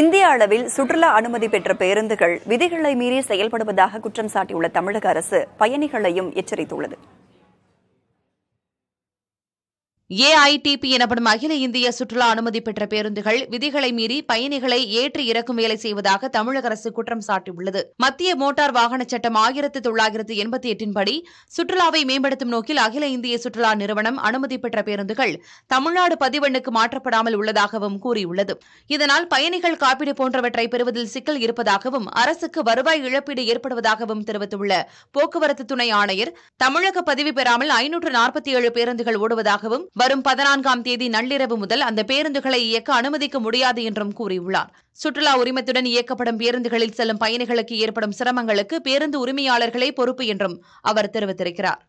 இந்திய அளவில் சுற்றுலா அனுமதி பெற்ற பேருந்துகள் விதிகளை மீறி செயல்படுவதாக குற்றம் சாட்டியுள்ள தமிழக அரசு பயணிகளையும் எச்சரித்துள்ளது ஏஐடிபி எனப்படும் அகில இந்திய சுற்றுலா அனுமதி பெற்ற பேருந்துகள் விதிகளை மீறி பயணிகளை ஏற்றி இறக்கும் வேலை செய்வதாக தமிழக அரசு குற்றம் சாட்டியுள்ளது மத்திய மோட்டார் வாகன சட்டம் ஆயிரத்து தொள்ளாயிரத்து எண்பத்தி எட்டின்படி சுற்றுலாவை மேம்படுத்தும் நோக்கில் அகில இந்திய சுற்றுலா நிறுவனம் அனுமதி பெற்ற பேருந்துகள் தமிழ்நாடு பதிவெண்ணுக்கு மாற்றப்படாமல் உள்ளதாகவும் கூறியுள்ளது இதனால் பயணிகள் காப்பீடு போன்றவற்றை பெறுவதில் சிக்கல் இருப்பதாகவும் அரசுக்கு வருவாய் இழப்பீடு ஏற்படுவதாகவும் தெரிவித்துள்ள போக்குவரத்து துணை ஆணையர் தமிழக பதிவு பெறாமல் ஐநூற்று நாற்பத்தி ஏழு பேருந்துகள் ஓடுவதாகவும் வரும் பதினான்காம் தேதி நள்ளிரவு முதல் அந்த பேருந்துகளை இயக்க அனுமதிக்க முடியாது என்றும் கூறியுள்ளார் சுற்றுலா உரிமத்துடன் இயக்கப்படும் பேருந்துகளில் செல்லும் பயணிகளுக்கு ஏற்படும் சிரமங்களுக்கு பேருந்து உரிமையாளர்களே பொறுப்பு என்றும் அவர் தெரிவித்திருக்கிறார்